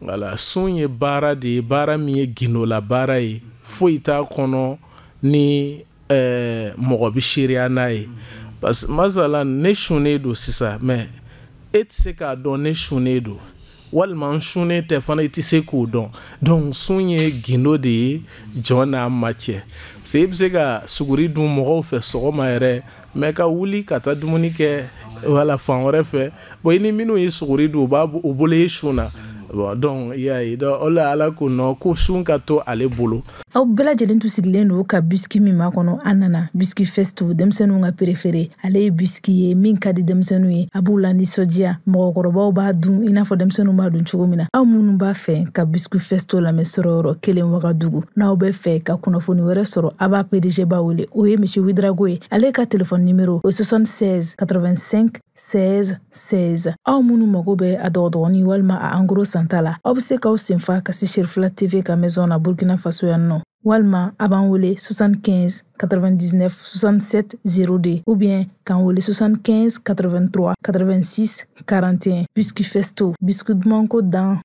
wala sun ye baara de ye baara min ye gindola baara ye foyi t'a kɔnɔ ni eh, mɔgɔ bi seereya n'a ye parce que masala ne sunnen don sisan mɛ e tɛ se k'a dɔn ne sunnen don walima n sunnen tɛ fana i tɛ se k'o dɔn donc sun ye gindo de ye jɔn n'a ma cɛ parce que i bɛ se ka suguri dun mɔgɔw fɛ sɔgɔma yɛrɛ mɛ ka wuli ka taa dumuni kɛ wala fan wɛrɛ fɛ bon i ni minnu ye suguri dun u b'a u bolo ye sun na. bon donc i y'a ye donc o la ala ko nɔ ko sun ka to ale bolo aw bɛɛ lajɛlen tun sigilen don ka bisiki min ma kɔnɔ an nana bisiki festival denmisɛnninw ka perefere ale ye bisiki ye min ka di denmisɛnninw ye a b'u la nisɔndiya mɔgɔkɔrɔbaw b'a dun i n'a fɔ denmisɛnninw b'a dun cogo min na aw minnu b'a fɛ ka bisiki festival lamɛn sɔrɔyɔrɔ kelen wagadugu n'aw bɛ fɛ ka kunnafoni wɛrɛ sɔrɔ a b'a pdg b'a wele o ye misi widrago ye ale ka telefɔni nimero o 76 85 16 16 aw minnu mago bɛ a dɔgɔdɔgɔni walima a angoro santa la aw be se k'aw tv ka maison na burkina faso yan nɔ walima a 75 99 67 02 ou bien k'an wele 75 83 86 41 biscuit festo biscuit manco dan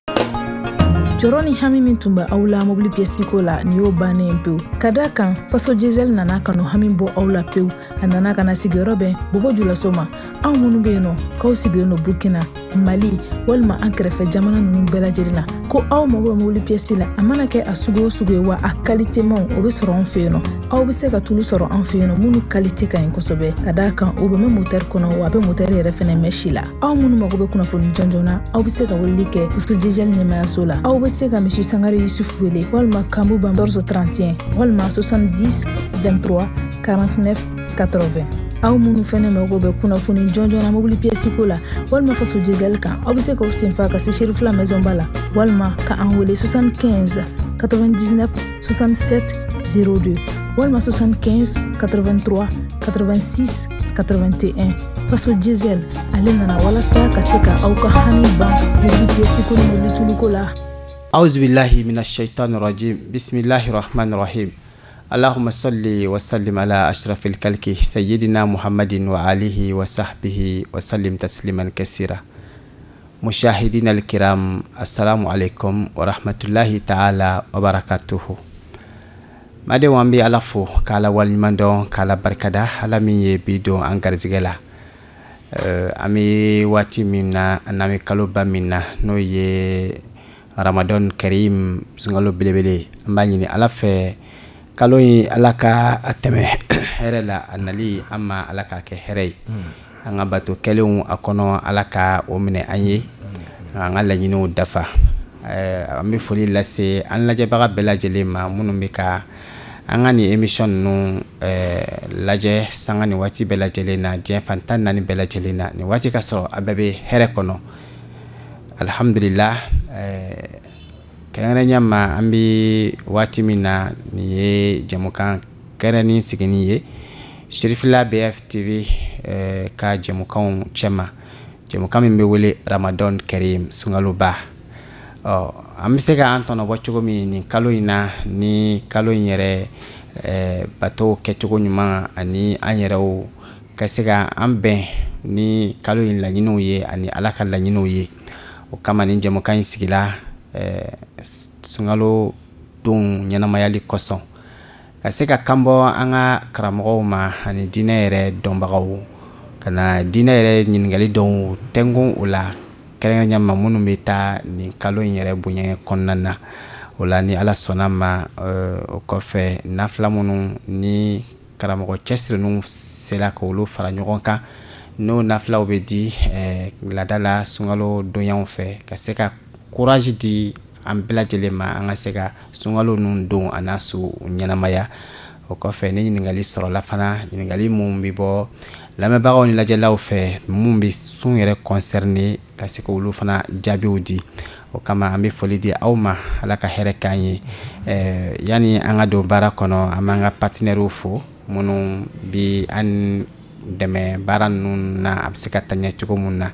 jɔrɔ ni hami min tun be aw la mobili piyɛsiko la nin y'o bannen pewu ka da kan faso jezɛl nana ka no hami bɔ aw la pewu a nana ka na sigiyɔrɔ bɛn bobo julaso ma anw minw be yen nɔ k'aw sigilen no burkina mali walima an kɛrɛfɛ jamana nunu bɛɛ lajɛlen na ko aw mago be mobili piyɛsi la a mana kɛ a sugu o sugu ye wa a kalitemanw o be sɔrɔ an fɛ yen nɔ aw be se ka tulu sɔrɔ an fɛ yen nɔ minnu kalite ka ɲi kosɔbɛ ka daa kan o be mɛn motɛri kɔnɔ wa a be motɛri yɛrɛ fɛnɛ mɛn si la aw minnu mago be kunnafoni jɔnjɔn aw be se ka weleli kɛ faso ɲɛmayaso la aw be bɛ se ka misi sangare yusufu wele walima kanbu ban 31 walima 70 23 49 80 aw minnu fɛnɛ mago bɛ kunnafoni jɔnjɔn na mobili piyɛsiko la walima faso dizɛli kan aw be se k'aw senfa ka se sherifila mɛzɔnba la walima ka an wele 75 99 67 02 walima 75 83 86 81 faso diesel ale nana walasa ka se ka aw ka hani ban mobili piyɛsiko ni mobili tuluko la auzubillahi minashaitani rajim bismillahi rahmani rahim allahuma salli wasallim ala ashrafi lkalki sayidina muhammadin wa alihi wa sahbihi wasallim tasliman kasira mushahidina alkiram assalamu wa warahmatullahi taala wabarakatuhu madenw an be ala k'ala waliɲuman dɔn k'ala barikada ala min ye bi don an garizigɛ la uh, eh, an be waati min n'o ye ramadan karim sungalo belebele an b'a ɲini ala fɛ kalo ye ala ka a tɛmɛ hɛrɛ la a nali an ma ala k'a kɛ hɛrɛ hmm. ye an ka bato kɛlenw a kɔnɔ ala ka o minɛ an ye an ka hmm. laɲiniw dafa eh, an be foli lase an lajɛbaga bɛɛ lajɛlen ma minnu bɛ ka an ka nin emisɔn ninnu eh, lajɛ sanga ni waati bɛɛ lajɛlen na diɲɛ fantan bɛɛ lajɛlen na ni waati ka sɔrɔ a bɛɛ bɛ hɛrɛ kɔnɔ alihamudulila Eh, kɛrɛnkɛrɛnya ma an bɛ waati min na nin ye jamukan kɛrɛnin sigini ye sirifila bf tv eh, ka jamukanw cɛma jamukan min bɛ wele ramadan karim sungalo ba an be se k'an tɔnɔbɔ cogo min ni kalo in na ni kalo yi yɛrɛ eh, bato kɛcogo ɲuman ani an yɛrɛw ka se ka an bɛn ni kalo yi laɲiniw ye ani ala ka laɲiniw ye o kama nin jɛmukan in sigila eh, sunkalo don ɲɛnamayali kosɔn ka se ka kanbɔ an ka karamɔgɔw ma ani diinɛ yɛrɛ dɔnbagaw ka na diinɛ yɛrɛ ɲininkali dɔn tɛnkun o la kɛrɛnkɛrɛnya minnu be ta nin kalo yɛrɛ bonya kɔnɔna na o la ni ala sɔnna ma eh, o kɔfɛ nafila minnu ni karamɔgɔ cɛsirinu sela k'olu fara ɲɔgɔn kan n'o nafilaw bɛ di eh, laada la sunkalo donyaw fɛ ka se ka kuraji di an bɛɛ lajɛlen ma an ka se ka sunkalo ninnu don a n'a so ɲɛnamaya o kɔfɛ ni ɲininkali sɔrɔla fana ɲininkali mun bɛ bɔ lamɛnbagaw ni lajɛlaw fɛ mun bɛ sun yɛrɛ kɔnsɛrine ka se k'olu fana jaabiw di o kama an bɛ foli di aw ma ala ka hɛrɛ k'an ye eh, yanni an ka don baara kɔnɔ an b'an ka patinɛriw fo minnu bi an dɛmɛ baara ninnu na a bɛ se ka taɲɛ cogo mun na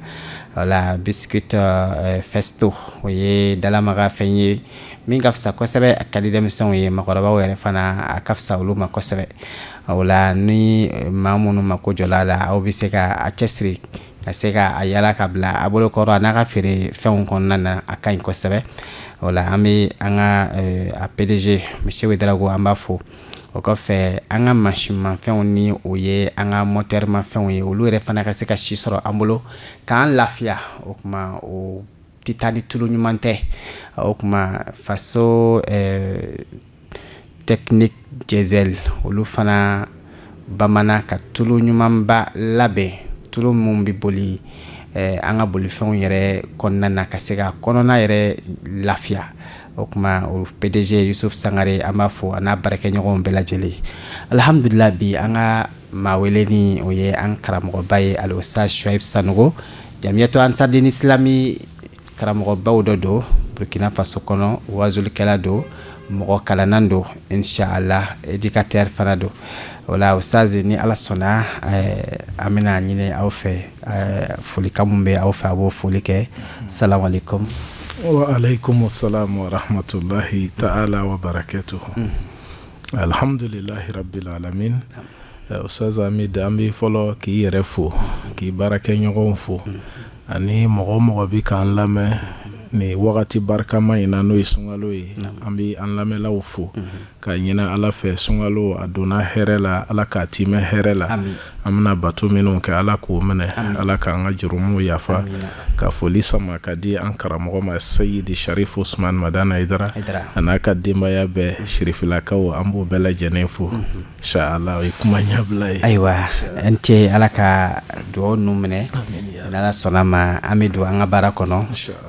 wala biscuit euh, euh, festo o ye dalamaga fɛn ye min ka fisa kosɛbɛ a ka di denmisɛnw ye makɔrɔbaw yɛrɛ fana a ka fisa olu ma kosɛbɛ o la ni euh, maa minnu mako jɔla la aw bɛ se ka a cɛsiri ka se ka a yala ka bila a bolokɔrɔ a n'a ka feere fɛnw kɔnɔna na a ka ɲi kosɛbɛ o la an bɛ an ka a pdg misi wedrago an b'a fo o kɔfɛ an ka masimafɛnw ni o ye an ka mɔtɛrimafɛnw ye olu yɛrɛ fana ka se ka si sɔrɔ an bolo k'an lafiya o kuma o tɛ taa ni tulu ɲuman tɛ o kuma faso eh, technique diesel olu fana bamana ka tulu ɲumanba labɛn tulu minnu bɛ boli eh, an ka bolifɛnw yɛrɛ kɔnɔna na ka se ka kɔnɔna yɛrɛ lafiya o kuma pdg yusuf sangare an b'a fo a n'a baarakɛɲɔgɔnw bɛɛ lajɛlen alhamdulila bi an ka maa weleni o ye an karamɔgɔba ye aliosa shuaib sanogo jamiyatu ansadin islami karamɔgɔbaw dɔ do burkina faso kɔnɔ wazulikɛla do mɔgɔ kalannan do inshallah éducateur fana do wala osaze ni ala sɔnna eh, an bena ɲini aw fɛ eh, folika mun be aw fɛ a b'o foli kɛ salamu alaikum waalaikum wassalam warahmatullahi taala wabarakatuhu mm. alhamdulilahi rabilalamin uh, ustaz amid an mm. b'i fɔlɔ k'i yɛrɛ fo k'i baarakɛɲɔgɔnw fo ani mɔgɔ mɔgɔ bi k'an lamɛ ni wagati barikama in na n'o ye sunkalo ye an bi an lamɛnlaw mm-hmm. fo ka ɲina ala fɛ sunkalo a donna hɛrɛ la ala k'a timɛ hɛrɛ la an bena bato minw kɛ ala k'o minɛ ala k'an ka jurumuw yafa ka foli sama ka di an karamɔgɔ ma sayidi sharif usman madana idara a n'a ka denbaya bɛɛ shirifilakaw an b'o bɛɛ lajɛnen fo insha allah ye kuma ɲabila ye ayiwa n tɛ ala ka duwaw nu minɛ n'ala sɔnna ma an be don an ka baara kɔnɔ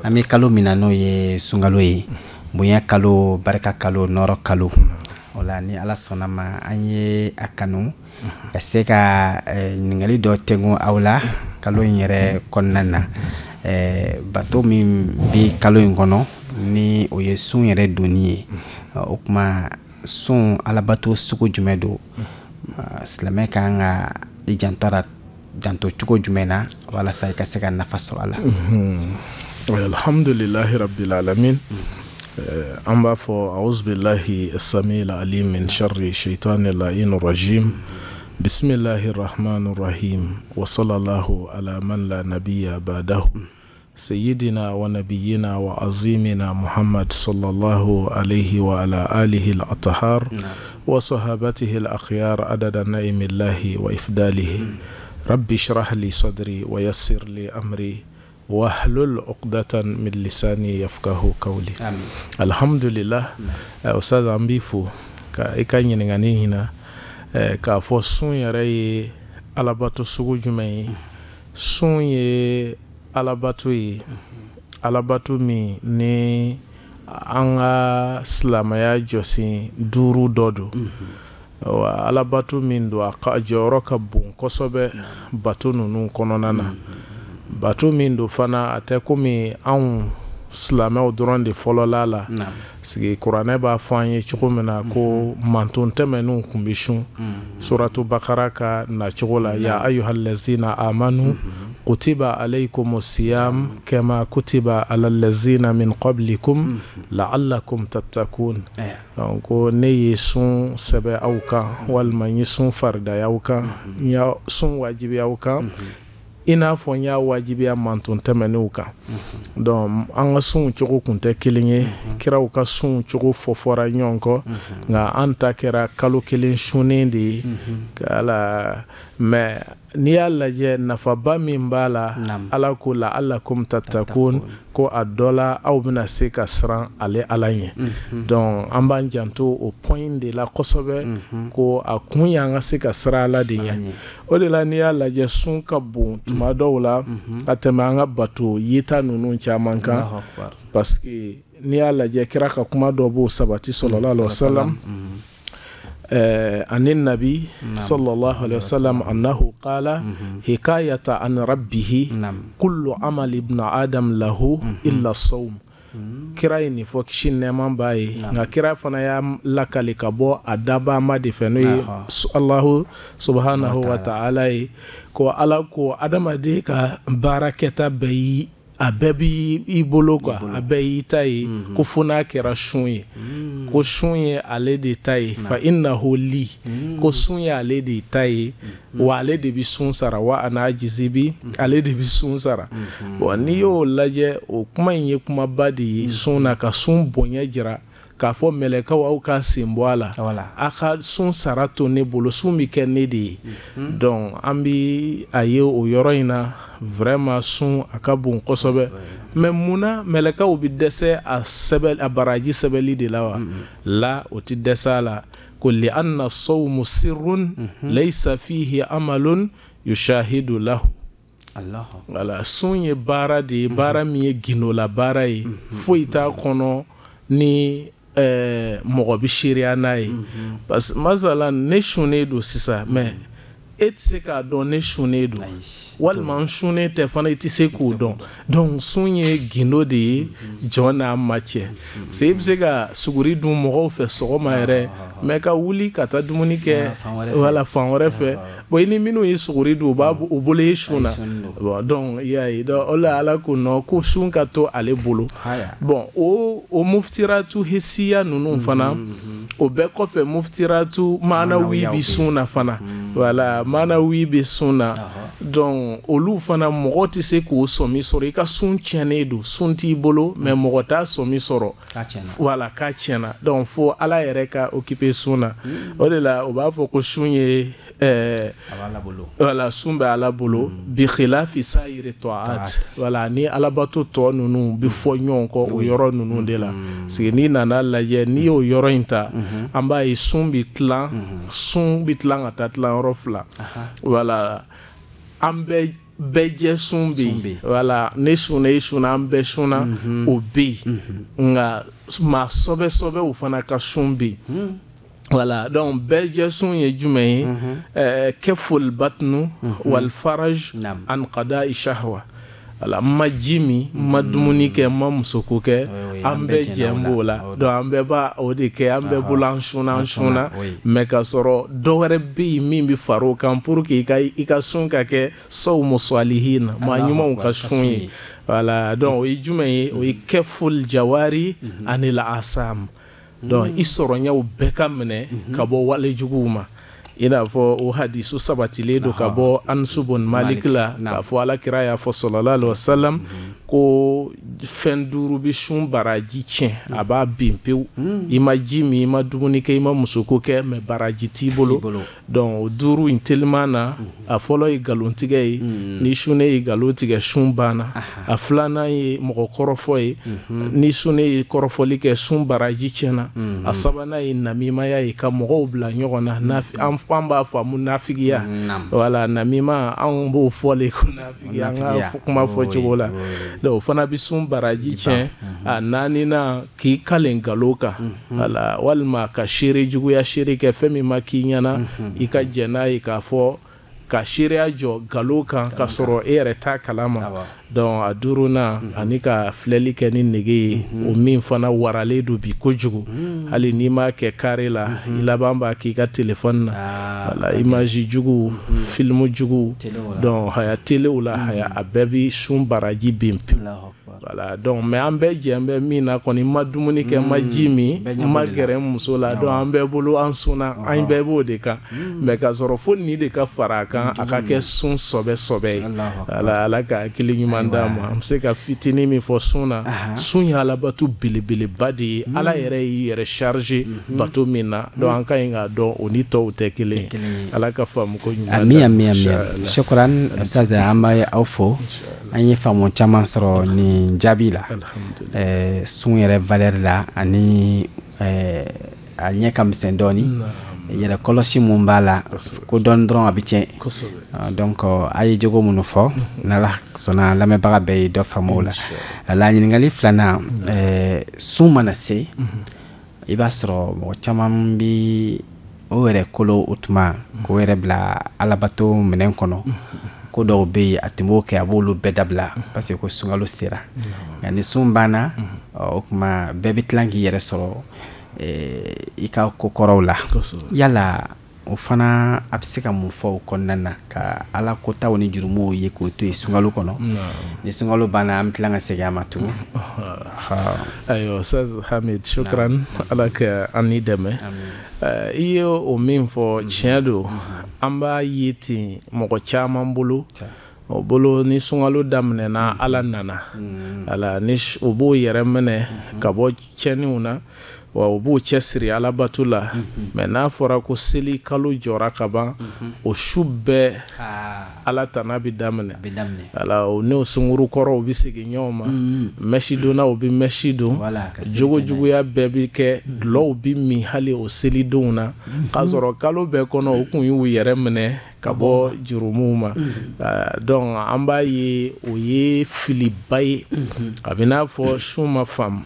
an be kalo min na n'o ye sungalo ye bonya kalo barika kalo nɔrɔ kalo o ni ala sɔnna ma an ye a kanu ka se ka ɲiningali dɔ tengu aw la kalo in yɛrɛ kɔnɔna na bato min bi kalo in kɔnɔ ni o ye sun yɛrɛ donni ye o kuma sun alabato sugu jumɛn do silamɛ kan ka i jantara janto cogo jumɛn na walasa i ka se ka nafa sɔrɔ a la mhm. alhamdulilahi rabilalamin alamin eh, an b'a fɔ auzubillahi samil alim min shari shaitani lain rajim بسم الله الرحمن الرحيم وصلى الله على من لا نبي بعده سيدنا ونبينا وعظيمنا محمد صلى الله عليه وعلى آله الأطهار وصحابته الأخيار عدد نعم الله وإفداله رب اشرح لي صدري ويسر لي أمري واحلل عقدة من لساني يفقه قولي آمين. الحمد لله أستاذ عمبيفو ka ikanyi ngani هنا k'a fɔ sun yɛrɛ ye alabato sugu jumɛn ye sun ye alabato ye alabato min ni an ka silamaya jɔsen duuru dɔ do wa alabato min do a jɔyɔrɔ ka bon kosɛbɛ bato nunu kɔnɔna na bato min do fana a tɛ komi anw silamɛw dɔrɔn de fɔlɔla la sigi kuranɛ b'a fɔ an ye cogo min na ko manton tɛmɛninw kun be sun mm-hmm. suratu bakara ka nacogo la ya ayuhalazina amanu mm-hmm. kutiba alaikum siyam kama kutiba ala lazina min qablikum mm-hmm. laallakum tattakun eh. donc ne ye sun sɛbɛ aw kan walima n ye sun faridayaw kan ya sun wajibiyaw kan i n'a fɔ n y'a wajibiya manton tɛmɛnenw kan donc an ka sunw cogo kun tɛ kelen ye kiraw ka sunw cogo fɔfɔra ɲɔgɔn kɔ nka an ta kɛra kalo kelen sunnen de ye ala mɛ n'i y'a lajɛ nafaba min b'a la ala ko la alakum tattakun ko a dɔ la aw bɛna se ka siran ale ala ɲɛ mm -hmm. donc an b'an janto o point de la kosɛbɛ mm -hmm. ko a kun an ka se ka siran ala de ɲɛ o de la n'i y'a lajɛ sun ka bon tuma mhm. dɔw la mhm. ka tɛmɛ an ka bato yeta ninnu caman kan parce que n'i y'a lajɛ kira ka kuma dɔ b'o sabati sɔlɔlɔ alayhi wa mm -hmm. عن النبي نعم. صلى الله عليه وسلم أنه قال مم. حكاية عن ربه نعم. كل عمل ابن آدم له إلا الصوم kira ye nin fɔ kisi nɛɛman b'a ye nka kira fana y'a lakali ka bɔ a dabama de fɛ n'o ye alahu subhanahu wa ye ko ala ko adamaden ka baarakɛta bɛɛ a bɛɛ b'i bolo kuwa a bɛɛ y'i ta ye ko fo n'a kɛra sun ye ko sun ye ale de ta ye fa innahu li mm. ko sun ye ale de ta ye wa ale de bi sun sara wa a n'a jisibi mm-hmm. ale de bi sun sara bɔn mm-hmm. n'i y'o lajɛ o kuma in ye kumaba de ye mm-hmm. sun na ka sun bonya jira k'a fɔ mɛlɛkaw aw k'a sen bɔ a la a ka sun sara to ne bolo sun bɛ kɛ ne de ye mhm. dɔnku an bi a ye o yɔrɔ in na vraiment sun a ka bon kosɛbɛ mɛ munna mɛlɛkaw bɛ dɛsɛ a sɛbɛn a baraji sɛbɛnli de la wa mhm. la o ti dɛsɛ a la ko li an sirrun mhm. laysa fihi amalun yushahidu lahu wala sun ye baara de ye baara min ye gindola baara ye foyi t'a kɔnɔ ni Eh, mɔgɔ bi seereya n'a ye parce que masala ne sunnen don sisan mɛ e tɛ se k'a dɔn ne sunnen don walima n sunnen tɛ fana i tɛ se k'o dɔn sun ye gindo de ye jɔn n'a ma cɛ parce que i bɛ se ka suguri dun mɔgɔw fɛ sɔgɔma yɛrɛ mɛ ka wuli ka taa dumuni kɛ wala fan wɛrɛ fɛ bɔn i ni minnu ye suguri dun u b'a u bolo ye sun na bɔn dɔn i y'a ye dɔn o la ala ko nɔ ko sun ka to ale bolo bɔn o o muftiratu hesiya ninnu mhm, fana. Mm -hmm. o bɛɛ kɔfɛ muftiratu manawi bi sun na fana wala hmm. manawi bɛ sun na donc olu fana mɔgɔ tɛ se k'o sɔmi sɔrɔ i ka sun tiɲɛnen don sun t'i bolo mɛ mm. mɔgɔ t'a sɔmi sɔrɔ wala k'a tiɲɛna donc fo ala yɛrɛ ka okipe sun na mm. o de la o b'a fɔ ko sun ye eh, wala sun bɛ ala bolo mm. bihilafi sayiri taat wala ni alabato tɔ ninnu bi fɔ ɲɔgɔn kɔ o yɔrɔ ninnu de la sigi n'i nana lajɛ n'i y'o yɔrɔ in ta mm-hmm. an b'a ye sun bi tilan mm-hmm. sun bi tilan ka taa tilan yɔrɔ fila wala an bɛɛ bɛɛ jɛ sun bɛ yen wala ne sunna e sunna an bɛɛ sunna o bɛ yen nka maa o fana ka sun bɛ yen. Voilà, donc Belgium ye jumɛn ye? Mhm. Eh, Kɛful batnu mhm. wal faraj an qada ishahwa. Mm. la n ma ji ma dumuni kɛ n ma musoko kɛ an bɛɛ jɛn b'o la dɔn an bɛɛ b'a o de kɛ an bɛɛ bolo an suna an suna mɛ k'a sɔrɔ dɔ wɛrɛ bɛ yen min bɛ fara o kan pour que i ka i ka sun ka kɛ saw musalihin na maa ɲumanw ka sun ye wala dɔn o ye mm. jumɛn ye o ye mm. kɛful jawari mm-hmm. ani la asam dɔn i sɔrɔ ɲɛw bɛɛ ka minɛ mm-hmm. ka bɔ walejuguw ma i n'a fɔ o hadisu sabatile do ka bɔ ansu malik la k'a fɔ alakira y'a fɔ sallallahu alaihi wasallam mhm. ko fɛn duuru bɛ sun baraji tiɲɛ hmm. a b'a bin pewu hmm. i ma ji min i ma dumuni kɛ i ma musoko kɛ mɛ baraji t'i bolo donc o duuru in teliman na hmm. a fɔlɔ ye nkalontigɛ ye ni sunnen ye nkalon tigɛ sun banna a filanan ye mɔgɔ kɔrɔfɔ ye mhm. ni sunnen ye kɔrɔfɔli kɛ sun baraji tiɲɛna mhm. a sabanan ye namimaya ye ka mɔgɔw bila ɲɔgɔn na an b'a faamu nafigiya wala namima anw b'o fɔ le ko nafigiya an ka kuma fɔcogo la. la o fana bi sun baraji tiɲɛ mhm. a ah, naanina k'i kalen galo kan wala mhm. walima ka seere juguya seere kɛ fɛn min ma k'i ɲɛna mhm. i ka jɛn n'a ye k'a fɔ ka seereya jɔ galo kan ka sɔrɔ i yɛrɛ t'a kalama donc a duruna mhm. ani ka filɛli kɛ ni nege ye o min mhm. fana warale do bi kojugu mhm. hali n'i m'a kɛ kare la i laban b'a k'i ka telefɔni na ah, wala imazi jugu filimu jugu donc haya telew la haya a bɛɛ bi sun baraji ben pewu wala donc mɛ an bɛɛ jɛ bɛ min na kɔni ma dumuni kɛ ma ji min ma gɛrɛ muso la donc an bɛɛ bolo an sunna an bɛɛ b'o de kan mɛ hmm. k'a sɔrɔ fo ni de ka fara a kan a ka kɛ sun sɔbɛsɔbɛ ye ala ala ka hakili ɲuman d'a ma an bɛ se ka fitinin min fɔ sun na sun ye alabatu belebeleba de ye hmm. ala yɛrɛ y'i yɛrɛ charge hmm. bato min na donc an ka ɲi k'a dɔn o ni tɔw tɛ kelen ye ala ka faamu ko ɲuman d'a ma. ami ami ami sɛkɔrɔ an bɛ an b'a ye aw fo an ye faamu caman sɔrɔ nin jaabi la eh, sun yɛrɛ valɛr la ani eh, a ɲɛ ka misɛn dɔɔni yɛrɛ kɔlɔsi mun b'a la ko dɔɔni dɔrɔn a bɛ tiɲɛ donc a ye jogo minnu fɔ n'ala sɔnna lamɛnbaga bɛɛ ye dɔ faamu o la la ɲininkali filanan eh, sun mana se i b'a sɔrɔ mɔgɔ caman bi o yɛrɛ kolo o tuma k'o yɛrɛ bila alabato minɛn kɔnɔ ko dɔw bɛ ye a tun b'o kɛ a b'olu bɛɛ dabila parce que ko sunkalo sera nka ni sun banna o kuma bɛɛ bɛ tila k'i yɛrɛ sɔrɔ ee, i ka ko la yala o fana a bɛ se ka mun fɔ o kɔnɔna na ka ala ko taw ni jurumow ye k'o to yen sunkalo kɔnɔ ni sungalo banna an bɛ tila ka segin a ma tugun ayiwa saz hamid shukran ala ka an ni dɛmɛ i ye o min fɔ mm-hmm. tiɲɛ don mm-hmm. an b'a ye ten mɔgɔ caman bolo o bolo ni sunkalo daminɛna mm-hmm. ala nana ala ni o b'o yɛrɛ minɛ ka bɔ tiɲɛniw na wa u b'u cɛ siri la ma n'a fɔra ko seli kalo jɔra ka ban mhm. o su bɛɛ ah. ala tana bi daminɛ ala o n'o sunguru kɔrɔw bi sigi ɲɔgɔn mm, mm. mm. ma mm -hmm. Ah, mɛsidonnaw bi mɛsi don jogojuguya bɛɛ bi kɛ dulɔw bi min hali o selidenw na k'a sɔrɔ kalo bɛɛ kɔnɔ u kun y'u yɛrɛ minɛ ka bɔ jurumuw ma uh, an b'a ye o ye filiba ye mm-hmm. a bi n'a fɔ sun ma faamu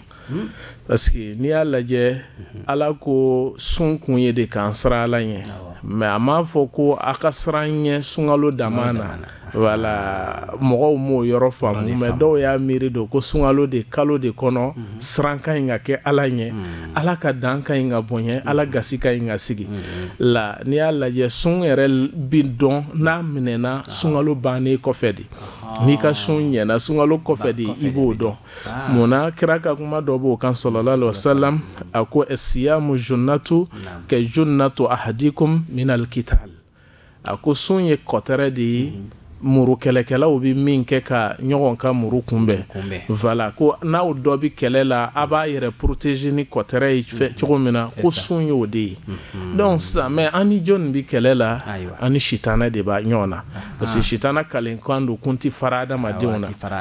parce n'i y'a lajɛ mhm. ala ko sun kun ye de k'an sira ala ɲɛ mɛ a m'a fɔ ko a ka siran ɲɛ sunkalo dama na wala mɔgɔw m'o yɔrɔ faamu mɛ dɔw y'a miiri don ko sunkalo de kalo de kɔnɔ mhm. siran ka ɲi ka kɛ ala ɲɛ mhm. ala ka dan ka ɲi ka bonyɛ mhm. ala gasi ka ɲi ka sigi la n'i y'a lajɛ sun yɛrɛ bi dɔn n'a minɛna ah. sunkalo bannen kɔfɛ de ah. n'i ka sun ɲɛna sunkalo kɔfɛ de i b'o dɔn ah. munna kira ka kuma dɔ b'o kan sɔlɔla lɔ salam a ko siyamu junnatu kɛ junnatu ahadikum min alkital a ko sun ye kɔtɛrɛ de ye muru kɛlɛkɛlaw bɛ min kɛ ka ɲɔgɔn ka muru kunbɛn voilà ko n'aw dɔ bɛ kɛlɛ la a b'a yɛrɛ protéger ni kɔtɛrɛ ye fɛ mm-hmm. cogo min na ko sun y'o de ye mm-hmm. donc sisan mɛ an ni jɔnni bɛ kɛlɛ la an ni sitanɛ de b'a ɲɔgɔn na ah. parce que sitanɛ kalenkan don kun tɛ fara adamadenw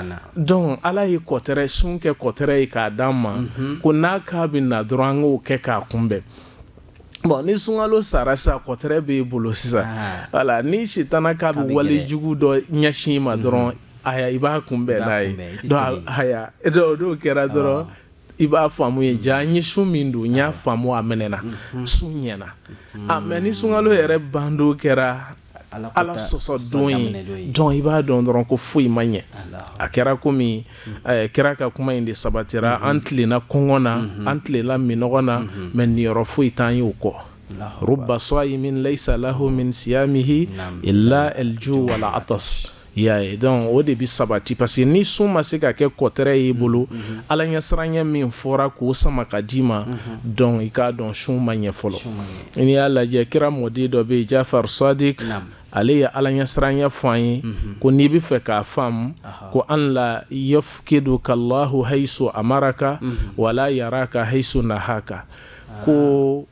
na donc ala ye kɔtɛrɛ sun kɛ kɔtɛrɛ ye k'a d'an ma mm-hmm. ko n'a k'a bɛ na dɔrɔn an k'o kɛ k'a kunbɛn bɔn ni sunkalo sara sisan kɔtɛrɛ b'e bolo sisan ah. wala ni sitana k'a bɛ walejugu dɔ ɲɛsin i ma mhm. dɔrɔn aya i b'a kunbɛn n'a ye dɔn aya o n'o kɛra dɔrɔn ah. i b'a faamu ye ja n ye sun min don n y'a ah. faamu a mɛnɛna mhm. sun ɲɛna mhm. a mɛ ni sunkalo yɛrɛ bando kɛra ala sɔsɔ don ye dɔn i b'a dɔn dɔrɔn ko foyi ma ɲɛ a kɛra komi kira ka kuma in de sabatira an tilenna kɔngɔ na an tilenna minɔgɔ na mɛ niyɔrɔ foyi t'an y'o kɔ ruba sɔ min laisa lahu min siyamihi illa alju wala atas i y'a ye donc o de bi sabati parce que ni sun ma se ka kɛ kɔtɛrɛ y'i bolo mm-hmm, mm-hmm. ala ɲɛsiranɲɛ min fɔra k'o sama ka di ma mm-hmm. donc i k'a dɔn sun ma ɲɛ fɔlɔ n'i y'a lajɛ kira mɔden dɔ bɛ jafar sadik ale ye ala ɲɛsiranɲɛ fɔ an ye ko n'i bɛ fɛ k'a faamu ko an la yafkidu kallahu haisu amaraka wala yaraka haisu nahaka ah. ko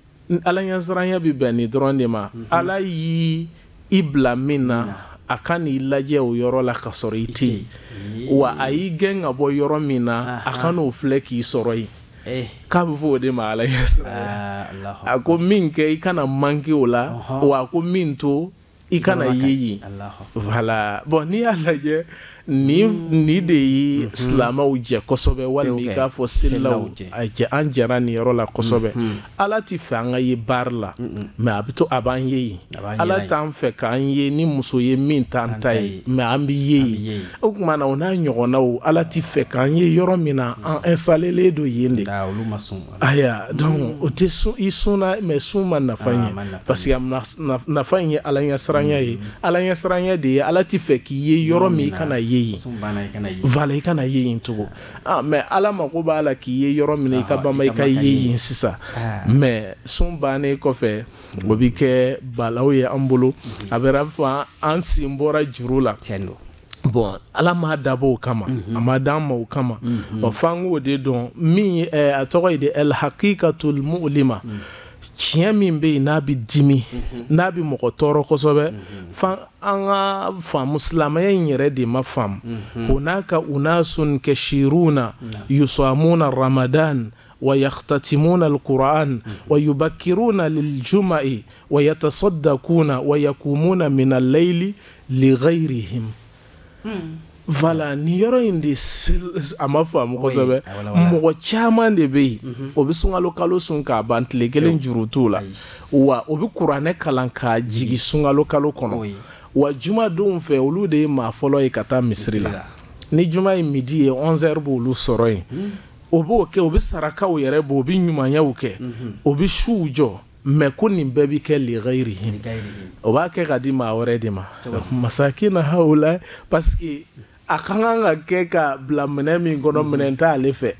ala ɲɛsiranɲɛ bi bɛn nin dɔrɔn de ma ala y'i bila min na a ka n'i lajɛ o yɔrɔ la ka sɔrɔ i tɛ yen wa a y'i gɛn ka bɔ yɔrɔ min na a eh. ka n'o filɛ k'i sɔrɔ yen k'a bɛ fɔ o de ma ala yasira a ah, ko min kɛ i kana manke o la wa a ko min to i kana ye yen vala bɔn n'i y'a lajɛ mm-hmm. ni de ye mm-hmm. silamaw jɛ kosɛbɛ walima i k'a fɔ selilaw jɛ an jɛra nin yɔrɔ la kosɛbɛ mm-hmm. ala ti fɛ an ka ye baara la mɛ a bɛ to a b'an ye yen ala t'an fɛ k'an ye ni muso ye min t'an ta ye mɛ an bɛ ye yen o tuma na o n'a ɲɔgɔnnaw ala ti fɛ k'an ye yɔrɔ min na ah, an ɛnsalelen don yen de ayiwa dɔnku o tɛ i sunna mɛ sun ma nafa ɲɛ parce que nafa in ye ala ɲɛ sira siranɲɛ ye ala ɲɛ siranɲɛ de ye ala t'i fɛ k'i ye yɔrɔ min i kana ye yen vala i kana ye yen tugun mɛ ala mago b'a la k'i ye yɔrɔ min ah, i ka bama i ka ye yen sisan ah. mɛ sun bannen kɔfɛ o bi kɛ balaw ye an bolo a bɛra fɔ an sen bɔra juru la bɔn ala m'a dabɔ o kama mm -hmm. a ma d'an ma o kama mm -hmm. f'an k'o de dɔn min ye eh, a tɔgɔ ye de ɛlhakikatul mu'lima mm -hmm tiɲɛ min bɛ yen n'a bɛ dimi mhm. n'a bɛ mɔgɔ tɔɔrɔ kosɛbɛ mhm. fan an ka faamu silamɛya in yɛrɛ de ma faamu mhm. o n'a ka u n'a sun kɛ shiru na yusuamu na ramadan ويختتمون القرآن ويبكرون للجمع ويتصدقون ويقومون من الليل لغيرهم Voilà ni yɔrɔ in de a ma faamu kosɛbɛ ah, mɔgɔ caman de bɛ yen mhm. o bɛ sunkalo kalo sun k'a ban tile kelen juru t'o la wa o bɛ kuranɛ kalan k'a jigi sunkalo kalo kɔnɔ wa jumadenw fɛ olu de ye maa fɔlɔ ye ka taa misiri la ni juma ye midi ye 11h b'olu sɔrɔ yen mhm. o b'o kɛ o bɛ sarakaw yɛrɛ bɔ o bɛ ɲumanyaw kɛ mhm. o bɛ suw jɔ mɛ ko nin bɛɛ bɛ kɛ lirihim o b'a kɛ ka di maa wɛrɛ de ma masakɛ na hawla a ka kan ka kɛ ka bila minɛ min kɔnɔ minɛ t'ale fɛ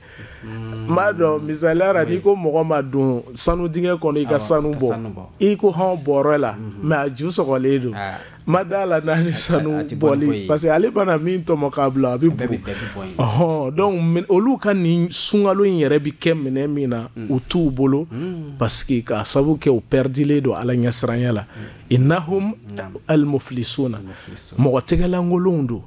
n b'a dɔn misaliya la n'i ko mɔgɔ ma don sanu dingɛ kɔnɔ i ka sanu bɔ i ko hɔn bɔrɔ la mɛ a ju sɔgɔlen don n ah. ma d'a la n'a ni sanu bɔli parce que ale bana min tɔmɔ k'a bila a bɛ bugu ɔhɔn donc olu ka nin sunkalo in yɛrɛ bɛ kɛ minɛ min na mm. u t'u bolo mm. parce que k'a sabu kɛ u pɛridilen don ala ɲɛsiranya la mm. inahum alimufilisuna mɔgɔ tɛgɛlankolonw don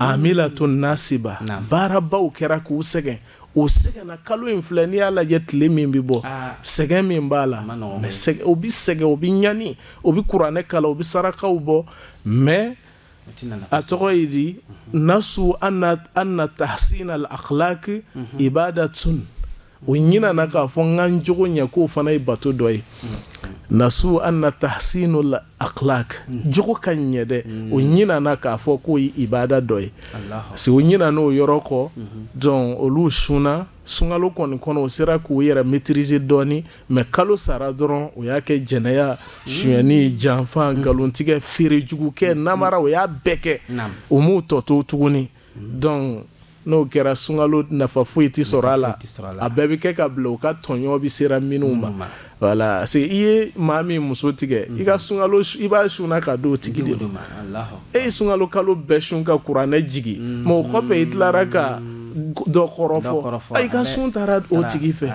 Mm. amilatun nasiba baarabaw kɛra k'u sɛgɛn o sɛgɛnna kalo in filɛ n'i y'a lajɛ tile min bi bɔ sɛgɛn min b'a la mɛ o bi sɛgɛn o bi ɲani o bi kuranɛ kala o bi sarakaw bɔ mɛ a tɔgɔ di mhm. nasu anna tahsina al akhlaqi mhm. ibadatun o ɲinana k'a fɔ n ka n ɲɛ k'o fana ye bato dɔ ye nasu anna tahsinul akhlaq jogo ka ɲɛ dɛ o ɲinana k'a fɔ k'o ye ibada dɔ ye si o ɲinana o yɔrɔ kɔ donc olu suna sunkalo kɔni kɔnɔ u sera k'u yɛrɛ maîtriser dɔɔni mais kalo sara dɔrɔn o y'a kɛ jɛnɛya suɲɛni janfa nkalontigɛ feerejugukɛ namara o y'a bɛɛ kɛ u m'u tɔ to tuguni donc n'o kɛra sunkalo nafa foyi tɛ sɔrɔ a mhm. la e mhm. mhm. a bɛɛ bɛ kɛ ka bila u ka tɔɲɔn bɛ sera minnu ma wala se i ye maa min muso tigɛ i ka sunkalo i b'a sunna ka di o tigi de ma e ye sunkalo kalo bɛɛ sun ka kuranɛ jigi mɛ o kɔfɛ i tilara ka dɔ kɔrɔ i ka sun taara o tigi fɛ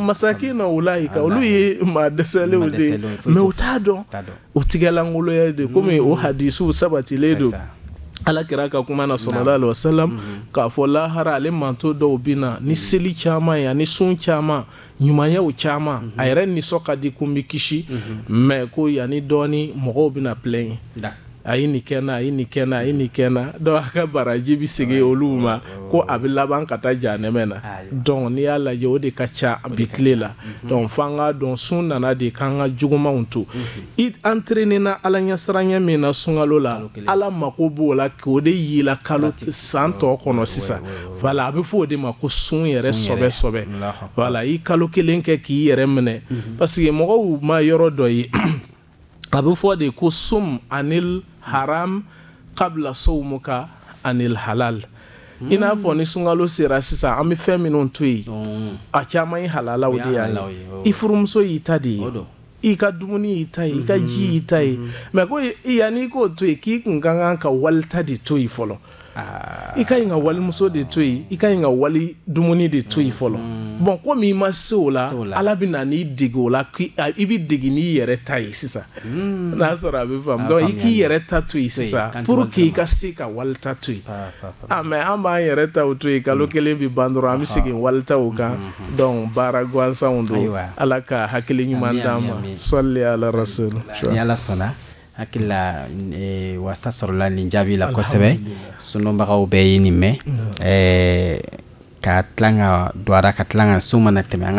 masakɛ na o la i ka olu ye maa dɛsɛlenw de ye mɛ u t'a dɔn o tigɛlankoloya de komi o hadisiw sabatilen don alakira ka kuma na sallallahu alaihi wasallam mhm. k'a fɔ lahara ale manto dɔw bina ni mhm. seli caman ye ani sun caman ɲumanyaw caman mhm. a yɛrɛ nisɔn ka di ko n bɛ kisi mɛ ko yanni dɔɔni mɔgɔw bɛna pilɛn ye a ye nin kɛ n na a a ka baraji bi segin olu ma oh, oh. ko a bɛ laban ka taa jahanɛmɛ na oh. donc n'i y'a lajɛ o de ka ca bi tile la donc f'an k'a dɔn sun nana de k'an ka jugumanw to i entraînera ala ɲɛsiranya min na sunkalo la ala mako b'o la k'o de yela kalo san tɔ kɔnɔ sisan voilà a bɛ fɔ o de ma ko sun yɛrɛ sɔbɛ sɔbɛ voilà i kalo kelen kɛ k'i yɛrɛ minɛ parce que mɔgɔw ma yɔrɔ dɔ ye a bɛ fɔ de ko sum anil haram kabla sawmuka anil halal mm. i n'a fɔ ni sunkalo sera sisan an be fɛn minw to ye mm. a caaman ye halalaw oh. de yan i furumuso y'i ta de ye i ka dumuni y'i ta ye i ka ji hmm. y'i ta ye ma hmm. ko yani i k'o to yen k'i kun ka kan ka walita de to ye fɔlɔ i ka ɲi ka walimuso de to yen i ka ɲi ka wali dumuni de to yen fɔlɔ bɔn komi i ma se o la ala bɛ na n'i dege o la i bɛ dege n'i yɛrɛ ta ye sisan hmm. n'a sɔrɔ a bɛ faamu dɔn i k'i yɛrɛ ta to yen sisan pour que i ka se ka walita to yen ah, mɛ an b'an yɛrɛ taw to yen kalo hmm. kelen bɛ ban dɔrɔn an bɛ segin walitaw kan hmm. dɔnku baara gansanw don ala ka hakili ɲuman d'an ma sɔli ala rasul ni ala sɔnna akila e, eh, wasa sɔrɔla nin jaabi la kosɛbɛ sunubagaw bɛɛ ye nin mɛn mm. e, eh, ka tilan ka don a ra ka tilan ka mana tɛmɛ an mm.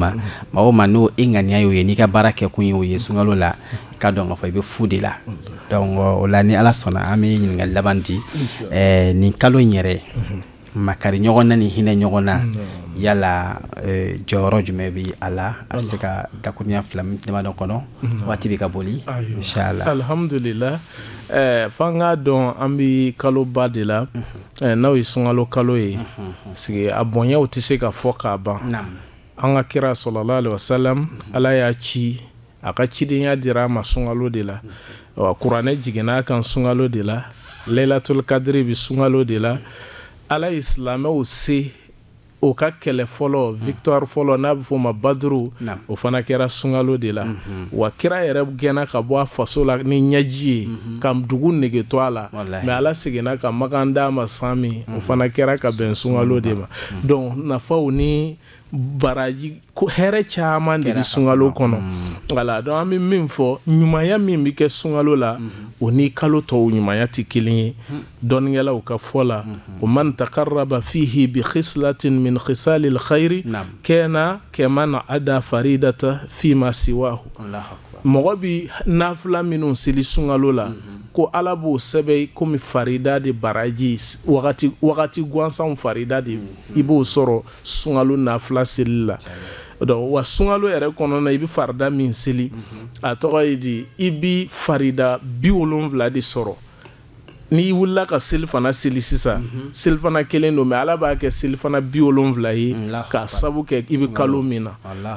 ma ma ma n'o ye n'i ka baara kɛ ye o ye sunkalo la ka dɔn k'a fɔ i mm. bɛ fu de la donc o la ni ala sɔnna an bɛ ɲininkali laban di eh, nin kalo yɛrɛ makari ɲɔgɔnna ni hinɛ ɲɔgɔnna mm. yala eh, jɔyɔrɔ jumɛn bi a la a bɛ se ka dakuruɲa fila damadɔ kɔnɔ mm. waati bi ka boli inshala alhamdulila eh, f'an k'a dɔn mm-hmm. eh, e. mm-hmm. an bi ba de la n'aw ye sunkalo kalo ye sigi a bonyaw tɛ se ka fɔ k'a ban an ka kira sɔlɔla alihi wasalam mm-hmm. ala y'a ci a ka cidenya dira a ma sunkalo de la kuranɛ jiginna a kan sunkalo de la layilatul kadiri bi sunkalo de la ala ye silamɛw se o ka kɛlɛ fɔlɔ victoire fɔlɔ n'a bɛ fɔ o ma baduru o fana kɛra sunkalo de la wa kira yɛrɛ gɛnna ka bɔ a faso la ni ɲɛji ye ka dugu nege to a la mɛ ala seginna ka makan d'a ma san min o fana kɛra ka bɛn sunkalo de ma donc nafaw ni baraji hɛrɛ caman de bi sunkalo kɔnɔ wala dɔn an bɛ min fɔ ɲumanya min bɛ kɛ sunkalo la mhm. o ni kalo tɔw ɲumanya ti kelen ye mhm. dɔnnikɛlaw ka fɔ la mhm. o man takaraba fihi bi khislatin min khisalil khayri kɛna kɛma na ada faridata fima siwahu mɔgɔ bi nafula minnu seli sunkalo la ko ala b'o sɛbɛ komi farida de baraji wagati wagati gansanw farida de i b'o sɔrɔ sunkalo nafila seli la donc wa sunkalo yɛrɛ kɔnɔna i bɛ farida min seli a tɔgɔ ye di i bɛ farida biwolonfila de sɔrɔ n'i wulila ka selifana seli sisan mhm. selifana kelen don mɛ ala b'a kɛ selifana bi wolonfila ye k'a sabu kɛ i bɛ kalo min na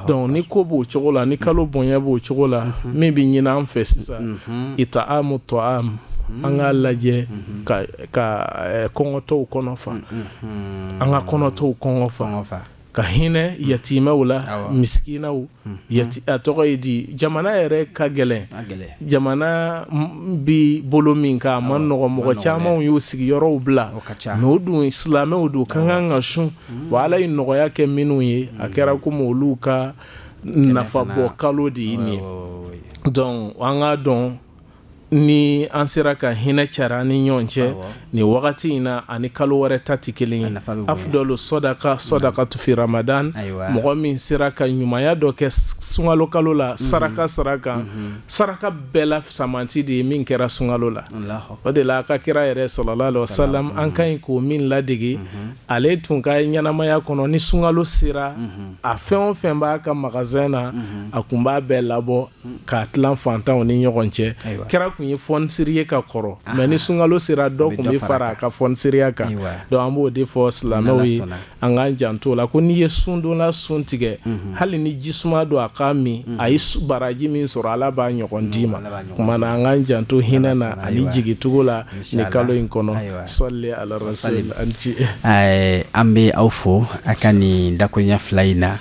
dɔnku ni ko b'o cogo la ni kalo mhm. bonya b'o cogo la mhm. min bɛ ɲini an fɛ sisan ita amu tɔ amu an k'a lajɛ ka kɔngɔtɔw kɔnɔ fa an ka kɔnɔtɔw kɔngɔ fa ka hinɛ yatimaw la ah, miskinaw mhm. yati ah, tɔgɔ ye di jamana yɛrɛ ka gɛlɛn jamana bi bolo min ka a ma nɔgɔ mɔgɔ camanw y'o sigiyɔrɔw bila ma o dun silamɛw do ka ka ka sun wa ala ye nɔgɔya kɛ minnu mm. ye a kɛra komi olu ka nafabɔ kalo de ye nin donc an k'a dɔn ni an sera ka hinɛ cara ni ɲɔgɔn cɛ nin wagati in na ani kalo wɛrɛ ta tɛ kelen ye afdɔlu sɔdaka sɔdakatu fi ramadan mɔgɔ min sera ka ɲumanya dɔ kɛ sungalo kalo la mhm. saraka sara kan mhm. saraka bɛɛ la samanti de ye min kɛra sungalo la o de la a ka kira yɛrɛ sɔlɔla alai wasalam an ka ɲi k'o min ladege mhm. ale tun ka ɲɛnamaya kɔnɔ ni sungalo sera a fɛn o fɛn b'a ka magazɛn na a kun b'a bɛɛ labɔ k'a tilan fantanw ni ɲɔgɔn cɛ kira kun kun ye fɔnisiri ye ka kɔrɔ mɛ ni sunkalo sera dɔ tun bɛ fara ka fɔnisiriya kan dɔnku an b'o de fɔ silamɛw ye an k'an janto la ko n'i ye sun donna sun tigɛ mhm. hali ni jisuma don a k'a min mhm. a ye baraji min sɔrɔ ala b'a ɲɔgɔn d'i mhm. ma tuma na an k'an janto hinɛ na ani jigitugu la ni kalo in kɔnɔ sɔli ala rasul an ci an bɛ aw fo a ka nin dakuruɲɛ fila in na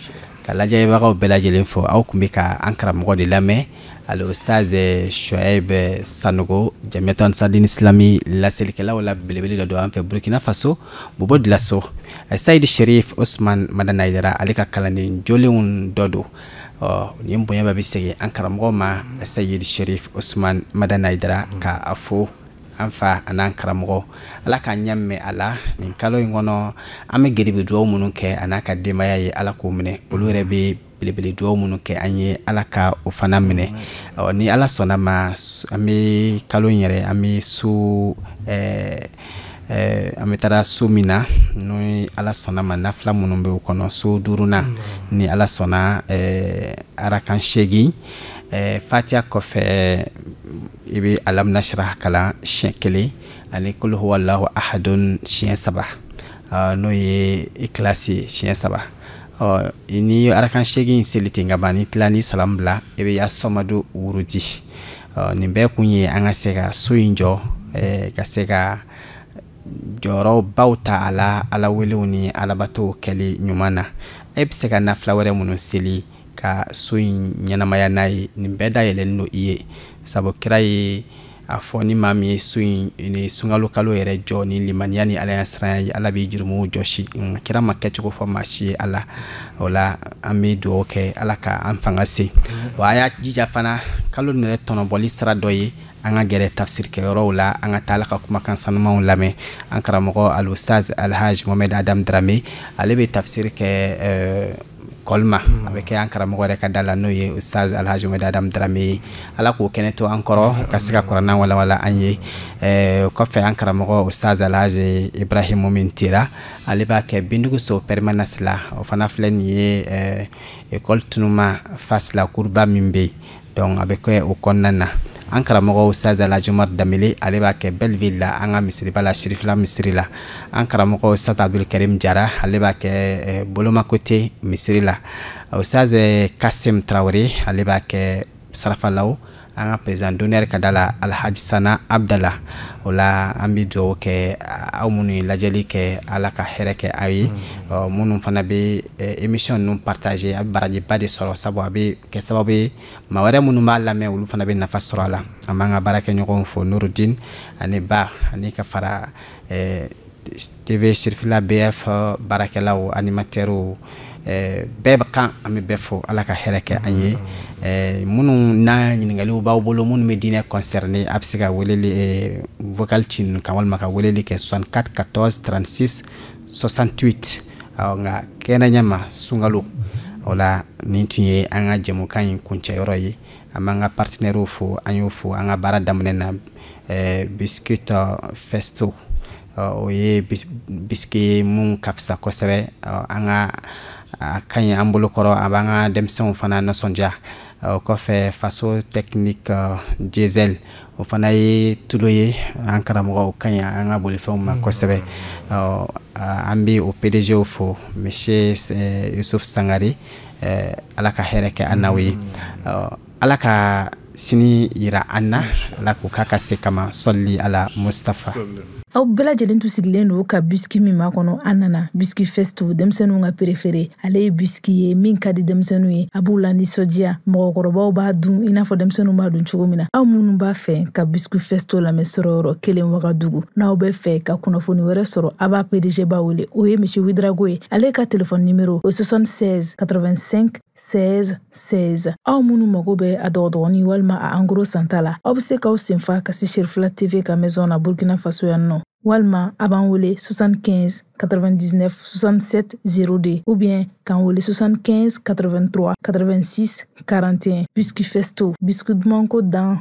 ka lajɛbagaw bɛɛ lajɛlen fo aw tun bɛ ka an karamɔgɔ de lamɛn alustaze eh, shoaib eh, sanogo jamiatɔn sadin islami laselikɛlaw la belebele dɔ do an fɛ burkina faso bobo dilaso said sherif osman madana yara ale ka kalanden jolenw dɔ don nin bonya bɛɛ bɛ segi an karamɔgɔ ma said sherif osman madana ka a fo an fa an'an karamɔgɔ ala k'a ɲamɛ a la nin kalo in kɔnɔ an bɛ gɛribi duwaw minnu kɛ a ka denbaya ye ala k'o minɛ olu yɛrɛ bɛ belebele duwawu minnu kɛ an ye ala ka o fana minɛ ɔ ni ala sɔnna ma an bɛ kalo in yɛrɛ an bɛ so ɛɛ an bɛ taga so min na n'o ala sɔnna ma nafila minnu bɛ o kɔnɔ so duruna ni ala sɔnna arakan seegin fatiya kɔfɛ i bɛ alamina sira kalan siɲɛ kelen ani kolo walahu ahadun siɲɛ saba n'o ye ikilasi siɲɛ saba ɔ ni arakan seegin seli ten ka ban ni tila ni salamu bila i e bɛ yasɔmadu worodi ɔ nin bɛɛ kun ye an ka se ka so yi jɔ ka se ka baw ta a la alawelew ni alabatow kɛli ɲuman na i e be se ka nafila wɛrɛ minnu seli ka so yi ɲɛnamaya n'a ye nin bɛɛ dayɛlɛnnen don i ye sabu kira ye a fɔ ni maa min ye ni sunkalo kalo yɛrɛ jɔ ni limaniya ni ala ya siranya ye ala b'i jurumu jɔsi mm, kira ma kɛcogo fɔ maa si ye ala o la an bɛ dugawu kɛ ala ka an fanga se wa y'a jija fana kalo nin yɛrɛ tɔnɔbɔli sira dɔ ye an ka gɛrɛ tafsirikɛyɔrɔw la an ka taa ala ka kumakan sanumanw lamɛn an karamɔgɔ alustaz alhaj mohamɛd adam drame ale bɛ tafsiri kɛ kolma a bɛ kɛ an karamɔgɔ yɛrɛ ka da la n'o ye ustaz alhaji mɛdi adam drame ye ala k'o kɛnɛ to an kɔrɔ ka se ka kuranna walawala an ye eh, kɔfɛ an karamɔgɔ ustaz alhaji ibrahimu min tira ale b'a kɛ bindugu so permanence la o fana filɛ nin ye eh, ekɔli tunuma fasila kuruba min bɛ donc a bɛ kɛ o kɔnɔna na an karamɔgɔ sazala jumar danbele ale b'a kɛ belleville la an ka misiriba la sirifila misiri la an karamɔgɔ sata abdulkarim jara ale b'a kɛ euh, bolomakote misiri la o saze euh, kasim tarawere ale euh, b'a kɛ sarafalaw an ka président d'honneur ka da la alhaji sana abdala o la an bi dugawu kɛ aw minnu ye lajɛli kɛ ala ka hɛrɛ kɛ aw ye minnu fana bɛ émission ninnu partage a bɛ barajiba de sɔrɔ sabu a bɛ kɛ sababu ye maa wɛrɛ minnu b'a lamɛn olu fana bɛ nafa sɔrɔ a la an b'an ka baarakɛɲɔgɔnw fo norudin ani ba ani ka fara e, tv sirifila bf baarakɛlaw animatɛrw e, bɛɛ kan an bɛ bɛɛ fo ala ka hɛrɛ kɛ an ye hmm. Eh, minnu n'a ɲiningaliw b'aw bolo munu bɛ diinɛ concerné a bɛ se ka weleli eh, vocal chin ninnu kan ka weleli kɛ 64 14 36 68 awɔ nka kɛnɛ ɲɛma sunkalo o la tun ye an ka jɛmukan in kuncɛyɔrɔ ye an b'an ka partenaires fo an y'o fo an ka baara daminɛ na eh, biscuit festo o ye bisiki ye mun ka fisa kosɛbɛ an ka a ka ɲi an bolokɔrɔ a b'an ka denmisɛnw fana nisɔndiya Euh, o kɔfɛ faso technique euh, diesel o fana ye tulo ye an karamɔgɔ o ka ɲi an ka bolifɛnw ma kosɛbɛ an be o pdgw fo monsieur yusuf sangari euh, ala ka hɛrɛ kɛ an n'aw mm. ye ala ka sini yira an na ala k'u k'a ka se kama sɔli ala mustafa aw bɛɛ lajɛlen tun sigilen don ka biski min ma kɔnɔ an nana biski festival denmisɛnninw ka perefere ale ye biski ye min ka di denmisɛnninw ye a b'u la nisɔndiya mɔgɔkɔrɔbaw b'a dun i n'a fɔ denmisɛnninw b'a dun cogo min na aw minnu b'a fɛ ka biski festival lamɛn sɔrɔyɔrɔ kelen wagadugu n'aw bɛ fɛ ka kunnafoni wɛrɛ sɔrɔ a b'a pdg b'a wele o ye misi widrago ye ale ka telefɔni nimero o 76 85 16 16 aw minnu mago bɛ a dɔgɔdɔgɔni walima a angoro santa la aw be se k'aw senfa ka se sherifila tv ka maison na burkina faso yan nɔ walima a b'an wele 75 99 67 02 ou bien k'an wele 75 83 86 41 biscuit festo biscuit duman ko dan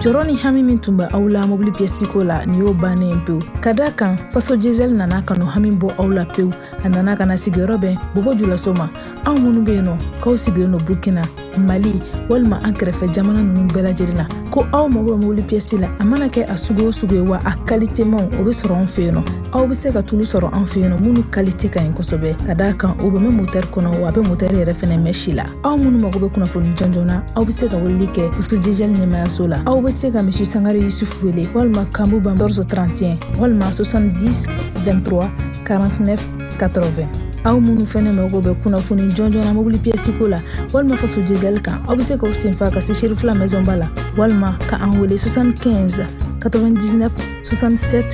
jɔrɔ ni hami min tun bɛ aw la mobili piyɛsiko la nin y'o bannen pewu ka daa kan faso jezɛl nana ka hami bɔ aw la pewu a nana ka sigiyɔrɔ bɛn bobo julaso ma anw minnu be yen nɔ k'aw sigilen no burkina mali walima an kɛrɛfɛ jamana nunu bɛɛ lajɛlen na ko aw mago bɛ mobili piyɛsi la a mana kɛ a sugu o sugu ye wa a kalitemanw o be sɔrɔ an fɛ yen nɔ aw be se ka tulu sɔrɔ an fɛ yen nɔ minnu kalite ka ɲi kosɛbɛ ka daa kan o be mɛn motɛri kɔnɔ wa a be motɛri yɛrɛ fɛnɛ mɛn si la aw minnu mago bɛ kunnafoni jɔnjɔn na aw be se ka weleli kɛ usudijɛli ɲɛmayaso la aw be se ka misi sangari yusufu wele walima kanbu ban 14 31 walima 70 23 49 80 aw minnu fɛnɛ mago bɛ kunnafoni jɔnjɔn na mobili piyɛsiko la walima faso dizɛl kan aw be se k'aw senfa ka se sherifila maisɔnba la walima ka an wele 75 99 67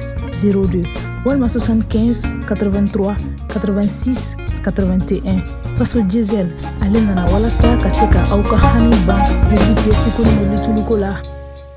02 walima 75 83 86 81 faso dizɛl ale nana walasa ka se ka aw ka hami ban mobili piyɛsiko ni mobili tuluko la